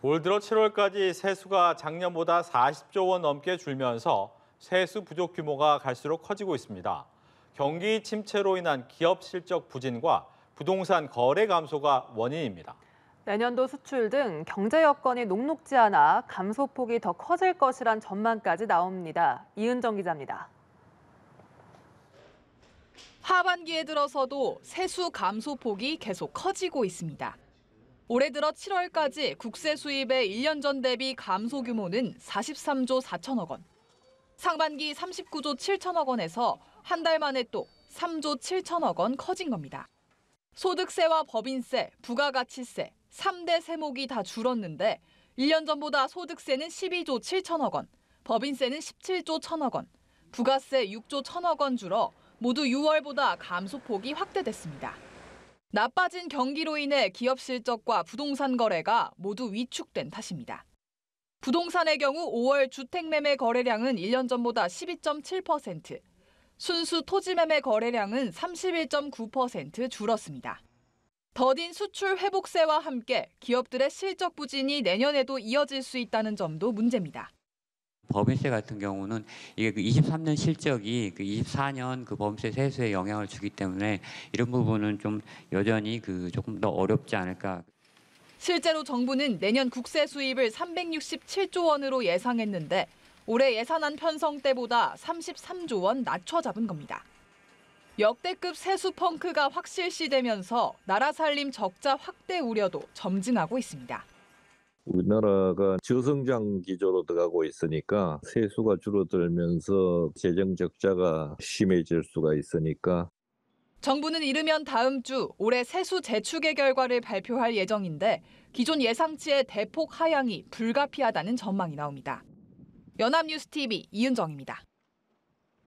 올 들어 7월까지 세수가 작년보다 40조 원 넘게 줄면서 세수 부족 규모가 갈수록 커지고 있습니다. 경기 침체로 인한 기업 실적 부진과 부동산 거래 감소가 원인입니다. 내년도 수출 등 경제 여건이 녹록지 않아 감소폭이 더 커질 것이란 전망까지 나옵니다. 이은정 기자입니다. 하반기에 들어서도 세수 감소폭이 계속 커지고 있습니다. 올해 들어 7월까지 국세 수입의 1년 전 대비 감소 규모는 43조 4천억 원. 상반기 39조 7천억 원에서 한 달 만에 또 3조 7천억 원 커진 겁니다. 소득세와 법인세, 부가가치세, 3대 세목이 다 줄었는데 1년 전보다 소득세는 12조 7천억 원, 법인세는 17조 1천억 원, 부가세 6조 1천억 원 줄어 모두 6월보다 감소폭이 확대됐습니다. 나빠진 경기로 인해 기업 실적과 부동산 거래가 모두 위축된 탓입니다. 부동산의 경우 5월 주택 매매 거래량은 1년 전보다 12.7%, 순수 토지 매매 거래량은 31.9% 줄었습니다. 더딘 수출 회복세와 함께 기업들의 실적 부진이 내년에도 이어질 수 있다는 점도 문제입니다. 법인세 같은 경우는 이게 그 23년 실적이 그 24년 그 법인세 세수에 영향을 주기 때문에 이런 부분은 좀 여전히 그 조금 더 어렵지 않을까. 실제로 정부는 내년 국세 수입을 367조 원으로 예상했는데 올해 예산안 편성 때보다 33조 원 낮춰 잡은 겁니다. 역대급 세수 펑크가 확실시되면서 나라 살림 적자 확대 우려도 점진하고 있습니다. 우리나라가 저성장 기조로 들어가고 있으니까 세수가 줄어들면서 재정 적자가 심해질 수가 있으니까 정부는 이르면 다음 주 올해 세수 재추계 결과를 발표할 예정인데 기존 예상치의 대폭 하향이 불가피하다는 전망이 나옵니다. 연합뉴스TV 이은정입니다.